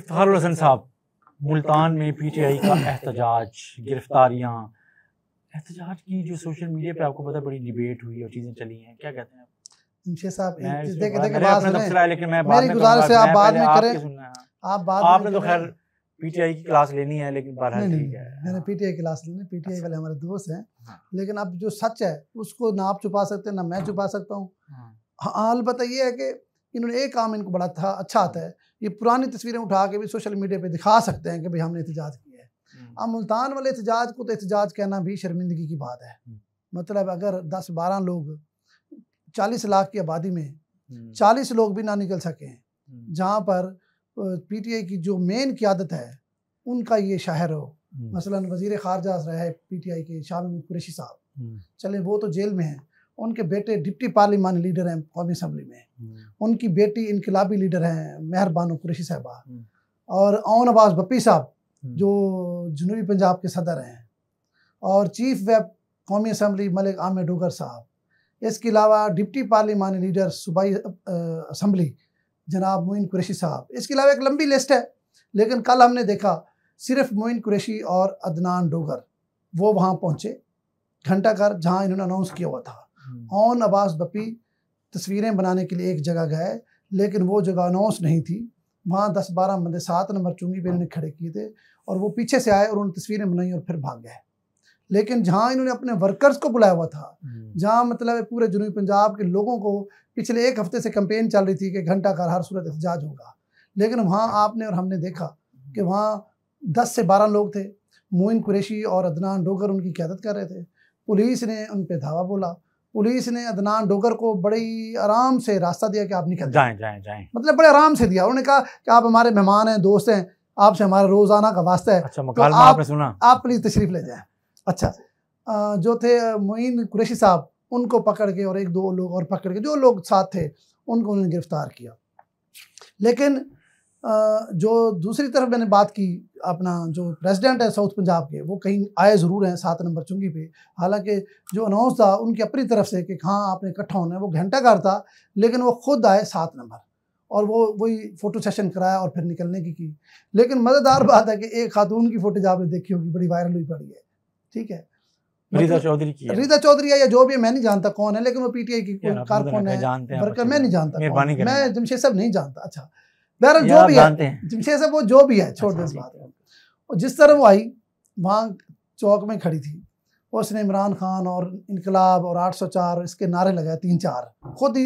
इफ्तार हसन अच्छा। साहब मुल्तान में पीटीआई का एहतजाज गिरफ्तारियाँ एहतजाज की जो सोशल मीडिया पे आपको पता बड़ी डिबेट हुई और चीज़ें चली हैं क्या कहते हैं आपने तो खैर पीटीआई की क्लास लेनी है लेकिन है मैंने पीटीआई क्लास लेनी पीटीआई अच्छा। वाले हमारे दोस्त हैं हाँ। लेकिन अब जो सच है उसको ना आप छुपा सकते ना मैं छुपा सकता हूँ हाँ अलबत्त हाँ, ये है कि इन्होंने एक काम इनको बड़ा था अच्छा आता है ये पुरानी तस्वीरें उठा के भी सोशल मीडिया पे दिखा सकते हैं कि भाई हमने एहतजाज किया है हम्म। अब मुल्तान वाले एहतजाज को तो एहतजाज कहना भी शर्मिंदगी की बात है हम्म। मतलब अगर दस बारह लोग चालीस लाख की आबादी में हम्म। चालीस लोग भी ना निकल सकें जहाँ पर पीटीआई की जो मेन क्यादत है उनका ये शहर हो मसलन वजीर खारजा रहे पीटीआई के शाह महमूद कुरेशी साहब चले वो तो जेल में हैं उनके बेटे डिप्टी पार्लियामानी लीडर हैं कौमी असम्बली में हम्म। उनकी बेटी इनकलाबी लीडर हैं मेहरबानो कुरेशी साहबा हम्म। और ओन अब्बास बप्पी साहब हम्म। जो जनूबी पंजाब के सदर हैं और चीफ वेब कौमी असम्बली मलिक आमिर डोगर साहब इसके अलावा डिप्टी पार्लिमानी लीडर सूबाई असम्बली जनाब मोइन कुरेशी साहब इसके अलावा एक लंबी लिस्ट है लेकिन कल हमने देखा सिर्फ मोइन कुरेशी और अदनान डोगर वो वहाँ पहुँचे घंटा घर जहाँ इन्होंने अनाउंस किया हुआ था ऑन अब्बास बपी तस्वीरें बनाने के लिए एक जगह गए लेकिन वो जगह अनाउंस नहीं थी वहाँ दस बारह बंदे सात नंबर चुंगी पे इन्होंने हाँ। खड़े किए थे और वो पीछे से आए और उन्होंने तस्वीरें बनाई और फिर भाग गए लेकिन जहाँ इन्होंने अपने वर्कर्स को बुलाया हुआ था हम्म। जहाँ मतलब पूरे जनूबी पंजाब के लोगों को पिछले एक हफ्ते से कंपेन चल रही थी कि घंटा का हर सूरत एहतजाज होगा लेकिन वहाँ हाँ। आपने और हमने देखा हम्म। कि वहाँ दस से बारह लोग थे मोइन कुरेशी और अदनान डोगर उनकी क्यादत कर रहे थे पुलिस ने उन पर धावा बोला पुलिस ने अदनान डोगर को बड़ी आराम से रास्ता दिया कि आप निकल जाएं जाएं जाएं मतलब बड़े आराम से दिया उन्होंने कहा कि आप हमारे मेहमान हैं दोस्त हैं आपसे हमारा रोजाना का वास्ता है अच्छा, तो आप, आपने सुना आप प्लीज तशरीफ ले जाए अच्छा जो थे मोइन कुरेशी साहब उनको पकड़ के और एक दो लोग और पकड़ के जो लोग साथ थे उनको उन्होंने गिरफ्तार किया लेकिन जो दूसरी तरफ मैंने बात की अपना जो प्रेसिडेंट है साउथ पंजाब के वो कहीं आए ज़रूर हैं सात नंबर चुंगी पे हालांकि जो अनाउंस था उनकी अपनी तरफ से कि हाँ आपने इकट्ठा होना है वो घंटाघर था लेकिन वो खुद आए सात नंबर और वो वही फ़ोटो सेशन कराया और फिर निकलने की की लेकिन मज़ेदार बात है कि एक खातून की फ़ोटेज आपने देखी होगी बड़ी वायरल हुई पड़ी है ठीक है रीता मतलब चौधरी की रीता चौधरी है या जो भी मैं नहीं जानता कौन है लेकिन वो पीटीआई की कोई तो है मैं नहीं जानता मैं जमशेद साहब नहीं जानता अच्छा बहरहाल जो भी है छह से वो जो भी है छोड़ दो अच्छा, बात और जिस तरह वो आई वहाँ चौक में खड़ी थी उसने इमरान खान और इनकलाब और 804 इसके नारे लगाए तीन चार खुद ही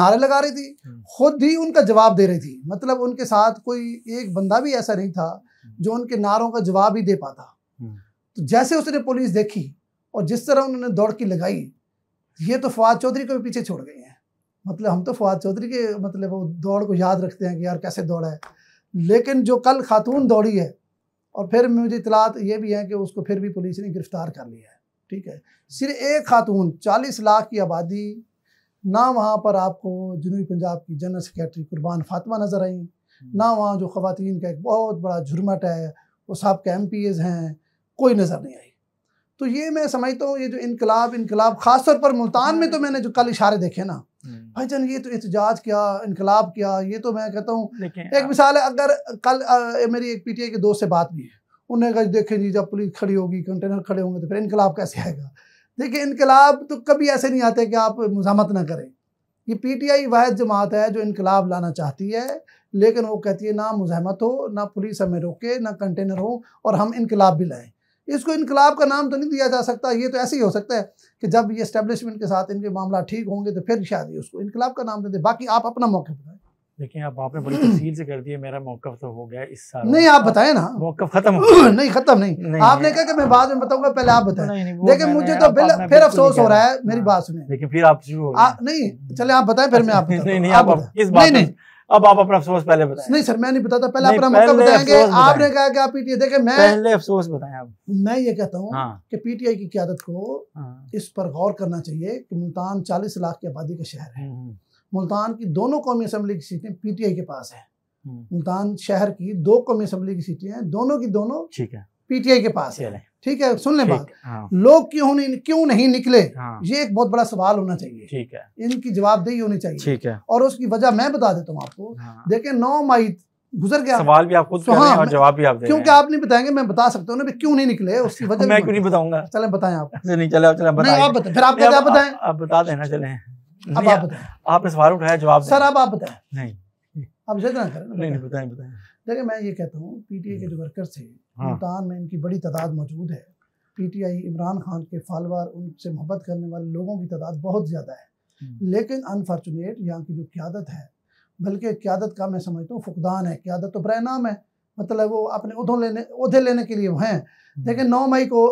नारे लगा रही थी हम्म। खुद ही उनका जवाब दे रही थी मतलब उनके साथ कोई एक बंदा भी ऐसा नहीं था हम्म। जो उनके नारों का जवाब ही दे पाता हम्म। तो जैसे उसने पुलिस देखी और जिस तरह उन्होंने दौड़ की लगाई ये तो फवाद चौधरी को भी पीछे छोड़ गए हैं मतलब हम तो फवाद चौधरी के मतलब वो दौड़ को याद रखते हैं कि यार कैसे दौड़ा है लेकिन जो कल खातून दौड़ी है और फिर मुझे इतलात ये भी है कि उसको फिर भी पुलिस ने गिरफ़्तार कर लिया है ठीक है सिर्फ एक खातून चालीस लाख की आबादी ना वहाँ पर आपको जनूबी पंजाब की जनरल सेक्रेटरी कुर्बान फातमा नज़र आई ना वहाँ जो ख़वान का एक बहुत बड़ा झुरमट है वो सबके एम पी एज़ हैं कोई नज़र नहीं आई तो ये मैं समझता हूँ ये जो इनकलाब इनकलाब ख़ासतौर पर मुल्तान में तो हम्म। मैंने जो कल इशारे देखे ना हम्म। भाई जान ये तो एहतजाज किया इनकलाब किया ये तो मैं कहता हूँ एक मिसाल है अगर कल आ, मेरी एक पीटीए के दोस्त से बात भी है उन्होंने कहा देखे जी जब पुलिस खड़ी होगी कंटेनर खड़े होंगे तो फिर इनकलाब कैसे आएगा देखिए इनकलाब तो कभी ऐसे नहीं आते कि आप मजामत ना करें ये पी टी आई वाद जमात है जो इनकलाब लाना चाहती है लेकिन वो कहती है ना मुजामत हो ना पुलिस हमें रोके ना कंटेनर हो और हम इनकलाब भी लाएँ इसको इनकलाब का नाम तो नहीं दिया जा सकता ये तो ऐसे ही हो सकता है कि जब ये इस्टेब्लिशमेंट के साथ इनके मामला ठीक होंगे तो फिर शायद ये उसको इनकलाब का नाम दे देते बाकी आप अपना मौका बताएं देखिए आप आपने बड़ी तफसील से कर दिया मेरा मौका तो हो गया इस साल नहीं आप बताएं ना मौका खत्म नहीं खत्म नहीं, नहीं आपने कहा कि मैं बाद में बताऊंगा पहले आप बताएं देखिए मुझे तो बिल फिर अफसोस हो रहा है मेरी हाँ। बात सुने लेकिन फिर आप शुरू नहीं चले आप बताएं फिर मैं अच्छा, आप नहीं नहीं अब आप अपना अफसोस पहले बताएं नहीं सर मैं नहीं बताता पहले अपना मौका बताएंगे आपने कहा कि आप पीटीआई देखे मैं पहले अफसोस बताएं आप मैं ये कहता हूँ हाँ। कि पीटीआई की क्यादत को हाँ। इस पर गौर करना चाहिए कि मुल्तान 40 लाख की आबादी का शहर है हम्म। मुल्तान की दोनों कौमी असम्बली की सीटें पीटीआई के पास है हम्म। मुल्तान शहर की दो कौमी असम्बली की सीटें हैं दोनों की दोनों ठीक है पीटीआई के पास है ठीक है सुन ले बात हाँ। लोग क्यों नहीं क्यों नहीं निकले हाँ। ये एक बहुत बड़ा सवाल होना चाहिए ठीक है इनकी जवाबदेही होनी चाहिए ठीक है और उसकी वजह मैं बता देता हूँ आपको हाँ। देखे नौ मई गुजर गया सवाल भी आप खुद तो हाँ, जवाब भी आप दे क्योंकि आप नहीं बताएंगे मैं बता सकता हूँ क्यों नहीं निकले उसकी वजह मैं क्यों नहीं बताऊंगा चले बताए आप नहीं चले चले आप बताएं फिर आप क्या बताए आप बता देना चले अब आप बताए आपने सवाल उठाया जवाब सर आप आप बताए नहीं आप जिद करें नहीं बताए बताए देखिए मैं ये कहता हूँ पीटीए के हम्म। जो वर्कर्स हैं भूटान हाँ। में इनकी बड़ी तादाद मौजूद है पीटीआई इमरान खान के फालवार उनसे मोहब्बत करने वाले लोगों की तादाद बहुत ज़्यादा है हम्म। लेकिन अनफॉर्चुनेट यहाँ की जो क्यादत है बल्कि क्यादत का मैं समझता हूँ फुकदान है क्यादत तो बरह है मतलब वो अपने लेने उधे लेने के लिए हैं हम्म। लेकिन नौ मई को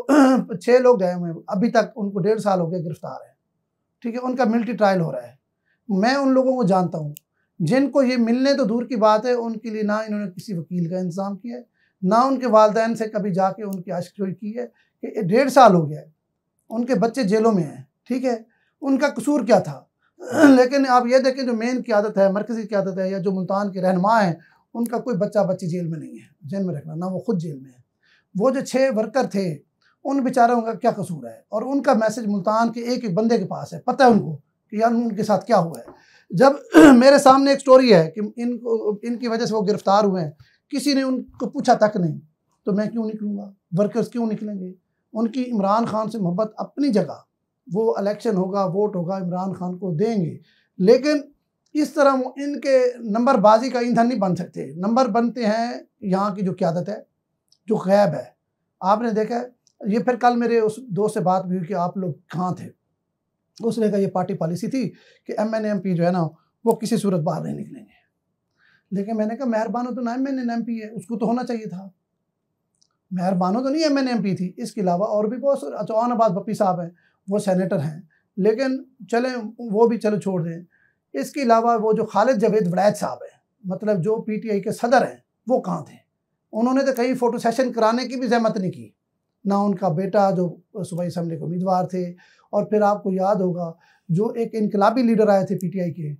छः लोग गए हुए अभी तक उनको डेढ़ साल हो गया गिरफ्तार है ठीक है उनका मिल्ट्री ट्रायल हो रहा है मैं उन लोगों को जानता हूँ जिनको ये मिलने तो दूर की बात है उनके लिए ना इन्होंने किसी वकील का इंतज़ाम किया है ना उनके वालदेन से कभी जाके उनकी आशिकोई की है कि डेढ़ साल हो गया है उनके बच्चे जेलों में हैं ठीक है उनका कसूर क्या था लेकिन आप ये देखें जो मेन की आदत है मरकज़ी की आदत है या जो मुल्तान के रहनमा हैं उनका कोई बच्चा बच्ची जेल में नहीं है जेल में रखना ना वो खुद जेल में है वो जो छः वर्कर थे उन बेचारों का क्या कसूर है और उनका मैसेज मुल्तान के एक एक बंदे के पास है पता है उनको कि यार उनके साथ क्या हुआ है जब मेरे सामने एक स्टोरी है कि इनको इनकी वजह से वो गिरफ्तार हुए हैं किसी ने उनको पूछा तक नहीं तो मैं क्यों निकलूँगा वर्कर्स क्यों निकलेंगे उनकी इमरान खान से मोहब्बत अपनी जगह वो इलेक्शन होगा वोट होगा इमरान खान को देंगे लेकिन इस तरह वो इनके नंबरबाजी का ईंधन नहीं बन सकते नंबर बनते हैं यहाँ की जो क्यादत है जो गैब है आपने देखा ये फिर कल मेरे उस दोस्त से बात भी हुई कि आप लोग कहाँ थे उसने कहा ये पार्टी पॉलिसी थी कि एम एन एम पी जो है ना वो किसी सूरत बाहर नहीं निकलेंगे लेकिन मैंने कहा मेहरबानो तो ना एम एन एम पी है उसको तो होना चाहिए था मेहरबानो तो नहीं एम एन एम पी थी इसके अलावा और भी बहुत अचौन अच्छा, आबाद बप्पी साहब हैं वो सैनिटर हैं लेकिन चलें वो भी चलो छोड़ दें इसके अलावा वो जो खालिद जावेद वड़ैद साहब हैं मतलब जो पी टी आई के सदर हैं वो कहाँ थे उन्होंने तो कहीं फ़ोटो सेशन कराने की भी जहमत नहीं की ना उनका बेटा जो सुबह असम्बली के उम्मीदवार थे और फिर आपको याद होगा जो एक इनकलाबी लीडर आए थे पी टी आई के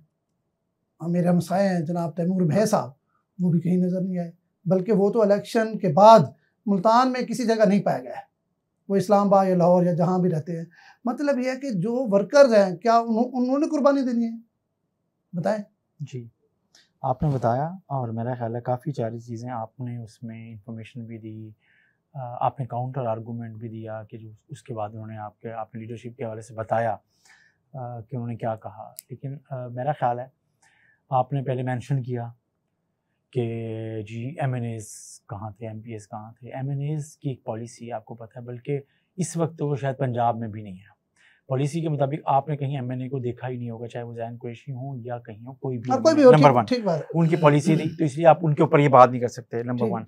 मेरे हमसाए हैं जनाब तैमूर भै साहब वो भी कहीं नज़र नहीं आए बल्कि वो तो इलेक्शन के बाद मुल्तान में किसी जगह नहीं पाया गया है वो इस्लामाबाद या लाहौर या जहाँ भी रहते हैं मतलब यह है कि जो वर्कर्स हैं क्या उन्होंने कुर्बानी देनी है बताएं जी आपने बताया और मेरा ख्याल है काफ़ी सारी चीज़ें आपने उसमें इंफॉर्मेशन भी दी आपने काउंटर आर्गूमेंट भी दिया कि जो उसके बाद उन्होंने आपके आपने लीडरशिप के हवाले से बताया कि उन्होंने क्या कहा लेकिन मेरा ख्याल है आपने पहले मेंशन किया कि जी एम एन एज़ कहाँ थे एम पी एस कहाँ थे एम एन एज़ की एक पॉलिसी है आपको पता है बल्कि इस वक्त तो वो शायद पंजाब में भी नहीं है पॉलिसी के मुताबिक आपने कहीं एम एन ए को देखा ही नहीं होगा चाहे वो जैन कुरैशी हो या कहीं हो कोई भी, नंबर हाँ, वन उनकी पॉलिसी थी तो इसलिए आप उनके ऊपर ये बात नहीं कर सकते नंबर वन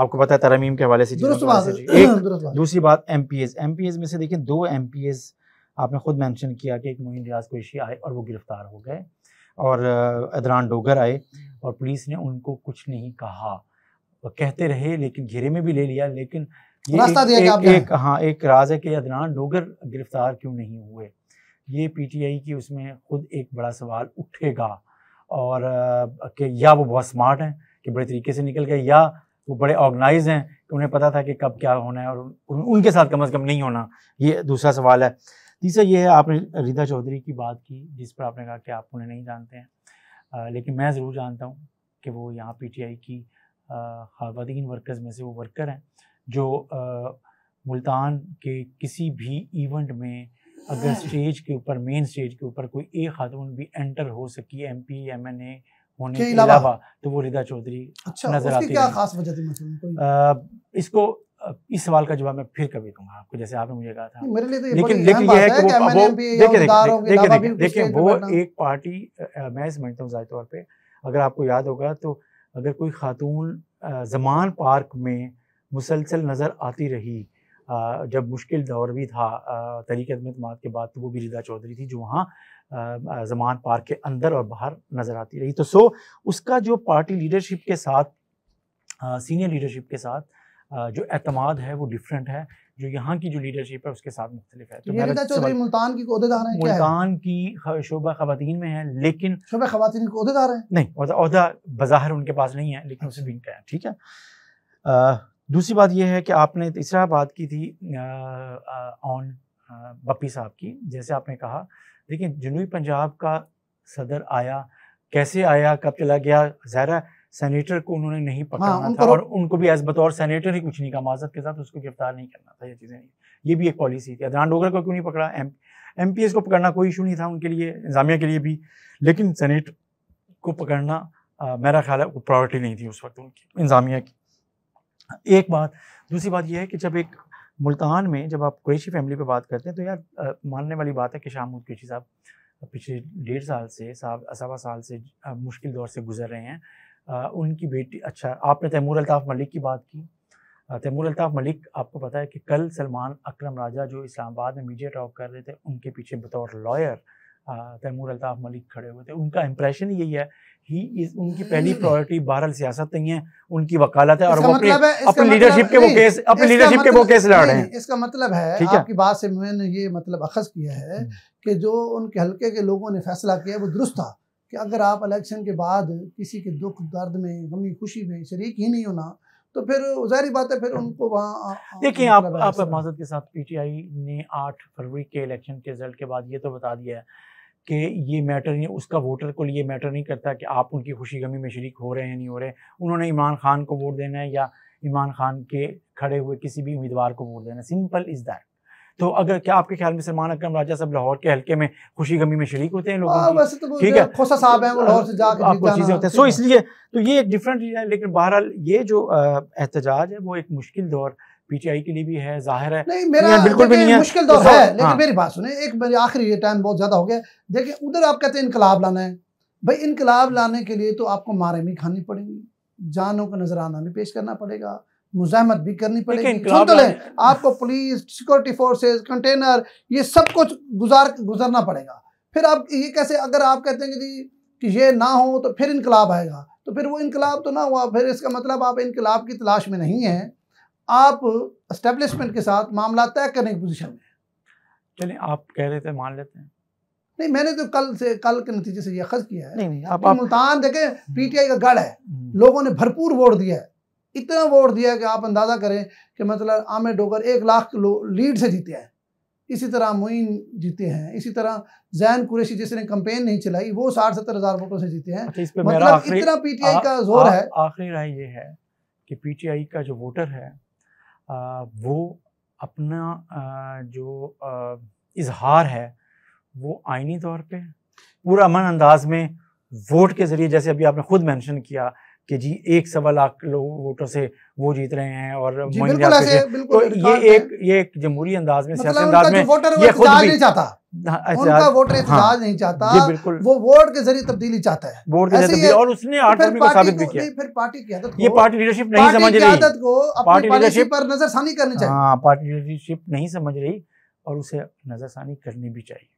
आपको पता है तरमीम के हवाले से हाँ, दूसरी बात M P S M P S में से देखिए दो एम पी एस आपने खुद मैंशन किया कि एक मोहन रियाज कुरैशी आए और वो गिरफ्तार हो गए और अदरान डोगर आए हम्म। और पुलिस ने उनको कुछ नहीं कहा कहते रहे लेकिन घेरे में भी ले लिया लेकिन ये रास्ता एक, दिया एक, एक हाँ एक राज है कि अदनान डोगर गिरफ्तार क्यों नहीं हुए ये पीटीआई की उसमें खुद एक बड़ा सवाल उठेगा और कि या वो बहुत स्मार्ट हैं कि बड़े तरीके से निकल गए या वो बड़े ऑर्गेनाइज हैं कि उन्हें पता था कि कब क्या होना है और उनके साथ कम अज़ कम नहीं होना ये दूसरा सवाल है तीसरा ये है आपने रिदा चौधरी की बात की जिस पर आपने कहा कि आप उन्हें नहीं जानते हैं आ, लेकिन मैं ज़रूर जानता हूँ कि वो यहाँ पीटीआई की खातन वर्कर्स में से वो वर्कर हैं जो आ, मुल्तान के किसी भी इवेंट में अगर स्टेज के ऊपर मेन स्टेज के ऊपर कोई एक खातून भी एंटर हो सकी M P M N A होने के अलावा तो वो रिदा चौधरी अच्छा, नजर आती क्या खास वजह थी मतलब इसको इस सवाल का जवाब मैं फिर कभी दूंगा आपको जैसे आपने मुझे कहा था मेरे लिए तो लेकिन लेकिन यह है कि वो देखिए देखिए वो एक पार्टी मैं समझता हूँ जाहिर तौर पर अगर आपको याद होगा तो अगर कोई खातून जमान पार्क में मुसलसल नज़र आती रही जब मुश्किल दौर भी था तरीक़ अदमत के बाद तो वो भी रिदा चौधरी थी जो वहाँ जमान पार्क के अंदर और बाहर नज़र आती रही तो सो उसका जो पार्टी लीडरशिप के साथ सीनियर लीडरशिप के साथ जो एतमाद है वो डिफरेंट है जो यहाँ की जो लीडरशिप है उसके साथ मुख्तलिफ है तो चौधरी मुल्तान की है मुल्तान की शोबा खवतिन में है लेकिन शोबा खवतिन को नहीं बाहर उनके पास नहीं है लेकिन उसे भी है ठीक है दूसरी बात यह है कि आपने तीसरा बात की थी ऑन बप्पी साहब की जैसे आपने कहा देखिए जनूबी पंजाब का सदर आया कैसे आया कब चला गया जहरा सेनेटर को उन्होंने नहीं हाँ, पकड़ा हाँ, था और उनको भी एज बतौर सेनेटर ही कुछ नहीं कहा माजत के साथ उसको गिरफ्तार नहीं करना था ये चीज़ें ये भी एक पॉलिसी थी अदरान डोगरा को क्यों नहीं पकड़ा एम एम पी एस को पकड़ना कोई इशू नहीं था उनके लिए इंजामिया के लिए भी लेकिन सेनेट को पकड़ना आ, मेरा ख्याल है वो प्रायोरिटी नहीं थी उस वक्त उनकी इंजामिया की एक बात दूसरी बात यह है कि जब एक मुल्तान में जब आप कुरेशी फैमिली पे बात करते हैं तो यार आ, मानने वाली बात है कि शाहमूद कुरेशी साहब पिछले डेढ़ साल से साहब सवा साल से मुश्किल दौर से गुजर रहे हैं उनकी बेटी अच्छा आपने तैमूर अल्ताफ़ मलिक की बात की तैमूर अल्ताफ़ मलिक आपको पता है कि कल सलमान अकरम राजा जो इस्लामाबाद में मीडिया टॉक कर रहे थे उनके पीछे बतौर लॉयर तैमूर अल्ताफ़ मलिक खड़े हुए थे उनका इंप्रेशन यही है ही इस, उनकी पहली प्रायोरिटी हम्म। बहरल सियासत नहीं है उनकी वकालत है और वो अपने मतलब अपने लीडरशिप मतलब के वो केस अपने लीडरशिप के वो केस मतलब लड़ रहे हैं इसका मतलब है है आपकी बात से मैंने ये मतलब अखज किया है हम्म। कि जो उनके हल्के के लोगों ने फैसला किया वो दुरुस्त था कि अगर आप इलेक्शन के बाद किसी के दुख दर्द में गमी खुशी में शरीक ही नहीं होना तो फिर जाहिर बात है फिर हम्म। उनको वहाँ देखिए आप आप माजद के साथ पीटीआई ने आठ फरवरी के इलेक्शन के रिजल्ट के बाद ये तो बता दिया है कि ये मैटर नहीं उसका वोटर को लिए मैटर नहीं करता कि आप उनकी खुशी गमी में शरीक हो रहे हैं या नहीं हो रहे उन्होंने इमरान खान को वोट देना है या इमरान खान के खड़े हुए किसी भी उम्मीदवार को वोट देना सिंपल इज़ दैट तो अगर क्या आपके ख्याल में सलमान अकरम राजा साहब लाहौर के हल्के में खुशी गमी में शरीक होते हैं लोग हाँ, तो ठीक है साहब हैं वो तो लाहौर से जाकर आपको चीज़ें होते हैं सो इसलिए तो ये एक डिफरेंट चीज़ है लेकिन बहरहाल ये जो एहतजाज है वो एक मुश्किल दौर पीटीआई के लिए भी है जाहिर है नहीं मेरा बिल्कुल भी नहीं है मुश्किल दौर तो है हाँ। लेकिन हाँ। मेरी बात सुने एक मेरी आखिरी ये टाइम बहुत ज़्यादा हो गया देखिए उधर आप कहते हैं इनकलाब लाना है भाई इनकलाब लाने के लिए तो आपको मारे भी खानी पड़ेंगी जानों का नजराना भी पेश करना पड़ेगा मुजामत भी करनी पड़ेगी तो आपको पुलिस सिक्योरिटी फोर्सेस कंटेनर ये सब कुछ गुजार गुजरना पड़ेगा फिर आप ये कैसे अगर आप कहते हैं कि जी कि ये ना हो तो फिर इनकलाब आएगा तो फिर वो इनकलाब तो ना हुआ फिर इसका मतलब आप इनकलाब की तलाश में नहीं हैं आप इस्टेब्लिशमेंट के साथ मामला तय करने की पोजिशन में चलिए आप कह रहे थे मान लेते हैं नहीं मैंने तो कल से कल के नतीजे से यह खर्च किया है नहीं, नहीं, आप, आप, मुल्तान देखें पीटीआई हम्म। का गढ़ है हम्म। लोगों ने भरपूर वोट दिया है इतना वोट दिया कि आप अंदाज़ा करें कि मतलब आमिर डोगर एक लाख लीड से जीते हैं इसी तरह मोइन जीते हैं इसी तरह जैन कुरेशी जिसने कंपेन नहीं चलाई वो साठ सत्तर हज़ार वोटों से जीते हैं अच्छा, मतलब इतना पीटीआई का जोर है आखिरी राय ये है कि पीटीआई का जो वोटर है वो अपना जो इजहार है वो आइनी तौर पे पूरा अमन अंदाज में वोट के ज़रिए जैसे अभी आपने खुद मेंशन किया कि जी एक सवा लाख लोग वोटों से वो जीत रहे हैं और ऐसे, तो ये एक ये एक जमहूरी अंदाज में मतलब अंदाज में वोटर ये खुद नहीं चाहता हाँ, उनका वोटर हाँ। नहीं चाहता वो वोट के जरिए तब्दीली चाहता है वोट के जरिए और उसने तो आठ फिर पार्टी की आदत ये पार्टी लीडरशिप नहीं समझ रही को पार्टी लीडरशिप पर नजरसानी करनी चाहिए हाँ, पार्टी लीडरशिप नहीं समझ रही और उसे नजरसानी करनी भी चाहिए